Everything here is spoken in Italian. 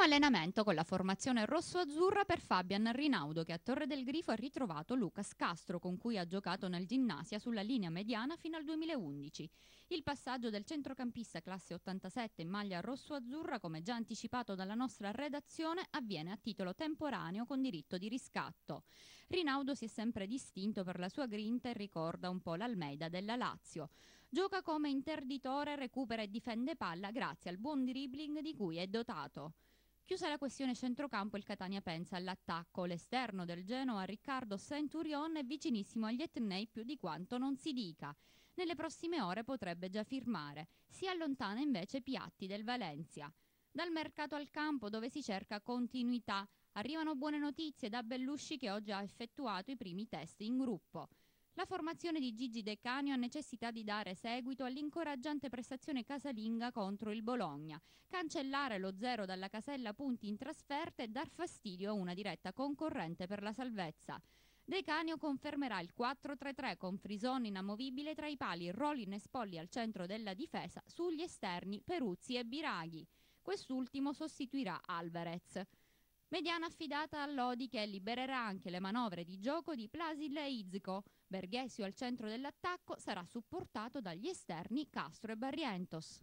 Primo allenamento con la formazione rosso-azzurra per Fabian Rinaudo che a Torre del Grifo ha ritrovato Lucas Castro con cui ha giocato nel ginnasia sulla linea mediana fino al 2011. Il passaggio del centrocampista classe 87 in maglia rosso-azzurra, come già anticipato dalla nostra redazione, avviene a titolo temporaneo con diritto di riscatto. Rinaudo si è sempre distinto per la sua grinta e ricorda un po' l'Almeida della Lazio. Gioca come interditore, recupera e difende palla grazie al buon dribbling di cui è dotato. Chiusa la questione centrocampo, il Catania pensa all'attacco. L'esterno del Genoa, Riccardo Centurion, è vicinissimo agli Etnei più di quanto non si dica. Nelle prossime ore potrebbe già firmare. Si allontana invece Piatti del Valencia. Dal mercato al campo, dove si cerca continuità, arrivano buone notizie da Bellusci che oggi ha effettuato i primi test in gruppo. La formazione di Gigi De Canio ha necessità di dare seguito all'incoraggiante prestazione casalinga contro il Bologna, cancellare lo zero dalla casella punti in trasferta e dar fastidio a una diretta concorrente per la salvezza. De Canio confermerà il 4-3-3 con Frisone inamovibile tra i pali Rolin e Spolli al centro della difesa, sugli esterni Peruzzi e Biraghi. Quest'ultimo sostituirà Alvarez. Mediana affidata a Lodi che libererà anche le manovre di gioco di Plasil e Izco. Berghesio al centro dell'attacco sarà supportato dagli esterni Castro e Barrientos.